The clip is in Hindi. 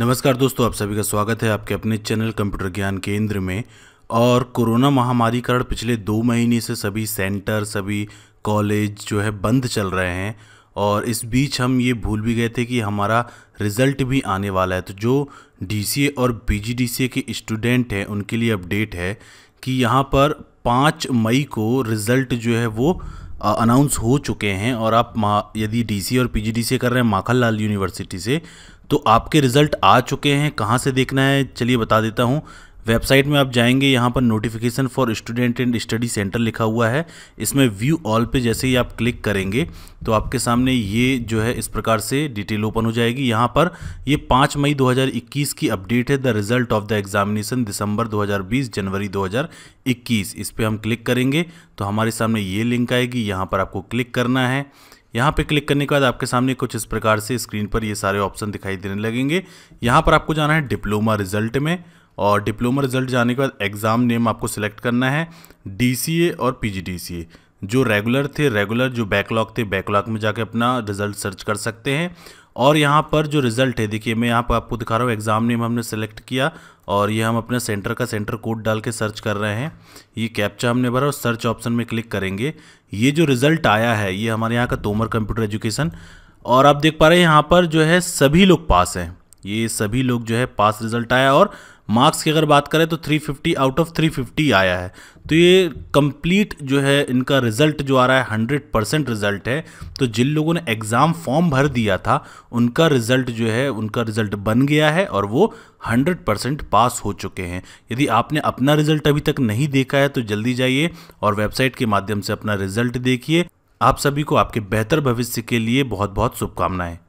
नमस्कार दोस्तों आप सभी का स्वागत है आपके अपने चैनल कंप्यूटर ज्ञान केंद्र में और कोरोना महामारी कारण पिछले दो महीने से सभी सेंटर सभी कॉलेज जो है बंद चल रहे हैं और इस बीच हम ये भूल भी गए थे कि हमारा रिज़ल्ट भी आने वाला है तो जो डी और बी के स्टूडेंट हैं उनके लिए अपडेट है कि यहाँ पर पाँच मई को रिज़ल्ट जो है वो अनाउंस हो चुके हैं और आप यदि डीसी और पी कर रहे हैं माखन लाल यूनिवर्सिटी से तो आपके रिज़ल्ट आ चुके हैं कहाँ से देखना है चलिए बता देता हूँ वेबसाइट में आप जाएंगे यहाँ पर notification for student and study centre लिखा हुआ है इसमें व्यू ऑल पे जैसे ही आप क्लिक करेंगे तो आपके सामने ये जो है इस प्रकार से डिटेल ओपन हो जाएगी यहाँ पर ये 5 मई 2021 की अपडेट है the result of the examination December 2020 January 2021 इस पर हम क्लिक करेंगे तो हमारे सामने ये लिंक आएगी यहाँ पर आपको क्लिक करना है यहाँ पे क्लिक करने के बाद आपके सामने कुछ इस प्रकार से स्क्रीन पर ये सारे ऑप्शन दिखाई देने लगेंगे यहाँ पर आपको जाना है डिप्लोमा रिजल्ट में और डिप्लोमा रिजल्ट जाने के बाद एग्ज़ाम नेम आपको सिलेक्ट करना है डी और पी जो रेगुलर थे रेगुलर जो बैकलॉग थे बैकलॉग में जाके अपना रिजल्ट सर्च कर सकते हैं और यहाँ पर जो रिज़ल्ट है देखिए मैं यहाँ पर आपको दिखा रहा हूँ एग्ज़ाम नेम हमने सेलेक्ट किया और ये हम अपने सेंटर का सेंटर कोड डाल के सर्च कर रहे हैं ये कैप्चा हमने भरा और सर्च ऑप्शन में क्लिक करेंगे ये जो रिज़ल्ट आया है ये हमारे यहाँ का तोमर कंप्यूटर एजुकेशन और आप देख पा रहे हैं यहाँ पर जो है सभी लोग पास हैं ये सभी लोग जो है पास रिजल्ट आया और मार्क्स की अगर बात करें तो 350 आउट ऑफ 350 आया है तो ये कंप्लीट जो है इनका रिजल्ट जो आ रहा है 100 परसेंट रिजल्ट है तो जिन लोगों ने एग्ज़ाम फॉर्म भर दिया था उनका रिजल्ट जो है उनका रिजल्ट बन गया है और वो 100 परसेंट पास हो चुके हैं यदि आपने अपना रिजल्ट अभी तक नहीं देखा है तो जल्दी जाइए और वेबसाइट के माध्यम से अपना रिजल्ट देखिए आप सभी को आपके बेहतर भविष्य के लिए बहुत बहुत शुभकामनाएं